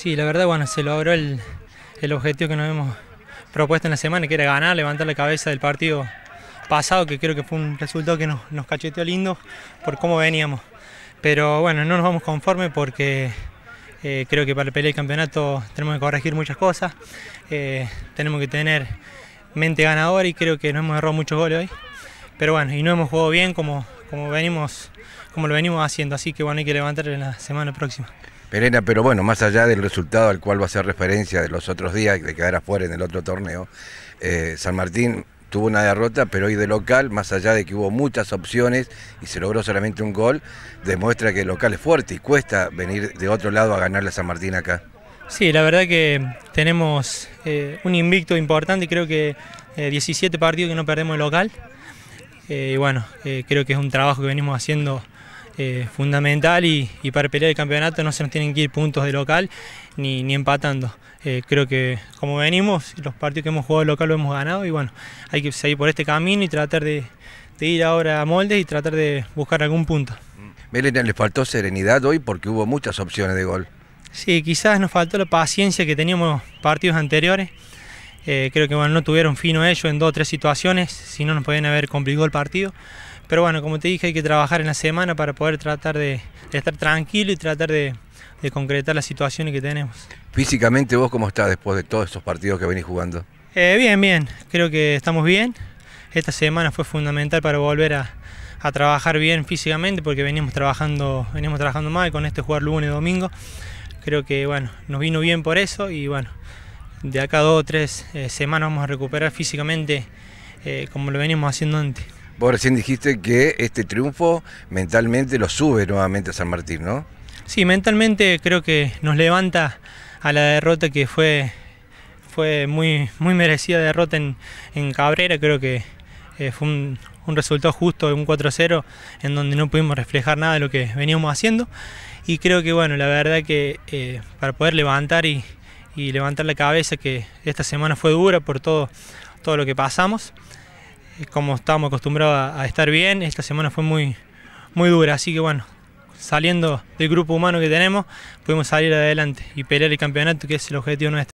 Sí, la verdad, bueno, se logró el, el, objetivo que nos hemos propuesto en la semana, que era ganar, levantar la cabeza del partido pasado, que creo que fue un resultado que nos, cacheteó lindo por cómo veníamos. Pero bueno, no nos vamos conforme porque eh, creo que para la pelea campeonato tenemos que corregir muchas cosas, eh, tenemos que tener mente ganadora y creo que no hemos errado muchos goles hoy. Pero bueno, y no hemos jugado bien como, como, venimos, como lo venimos haciendo, así que bueno, hay que levantar en la semana próxima. Perena, pero bueno, más allá del resultado al cual va a hacer referencia de los otros días, de quedar afuera en el otro torneo, eh, San Martín tuvo una derrota, pero hoy de local, más allá de que hubo muchas opciones y se logró solamente un gol, demuestra que el local es fuerte y cuesta venir de otro lado a ganarle a San Martín acá. Sí, la verdad que tenemos eh, un invicto importante, creo que 17 eh, partidos que no perdemos el local. y bueno, creo que es un trabajo que venimos haciendo eh, fundamental y, para pelear el campeonato no se nos tienen que ir puntos de local ni, empatando. Eh, creo que como venimos, los partidos que hemos jugado local lo hemos ganado y bueno, hay que seguir por este camino y tratar de, ir ahora a moldes y tratar de buscar algún punto. Mm. Melena, les faltó serenidad hoy porque hubo muchas opciones de gol. Sí, quizás nos faltó la paciencia que teníamos partidos anteriores. Eh, creo que bueno, no tuvieron fino ellos en dos o tres situaciones, si no nos podían haber complicado el partido. Pero bueno, como te dije, hay que trabajar en la semana para poder tratar de, estar tranquilo y tratar de, concretar las situaciones que tenemos. Físicamente, ¿vos cómo estás después de todos estos partidos que venís jugando? Eh, bien, bien. Creo que estamos bien. Esta semana fue fundamental para volver a, trabajar bien físicamente porque venimos trabajando, veníamos trabajando mal con este jugar lunes y domingo. Creo que bueno, nos vino bien por eso y bueno, de acá dos o tres eh, semanas vamos a recuperar físicamente eh, como lo venimos haciendo antes. Vos recién dijiste que este triunfo mentalmente lo sube nuevamente a San Martín, ¿no? Sí, mentalmente creo que nos levanta a la derrota que fue, fue muy, muy merecida derrota en, en Cabrera, creo que eh, fue un, un, resultado justo, un 4-0, en donde no pudimos reflejar nada de lo que veníamos haciendo. Y creo que, bueno, la verdad que para poder levantar y, y levantar la cabeza que esta semana fue dura por todo, todo lo que pasamos. Eh, como estábamos acostumbrados a, estar bien, esta semana fue muy, muy dura, así que bueno, saliendo del grupo humano que tenemos, pudimos salir adelante y pelear el campeonato, que es el objetivo nuestro.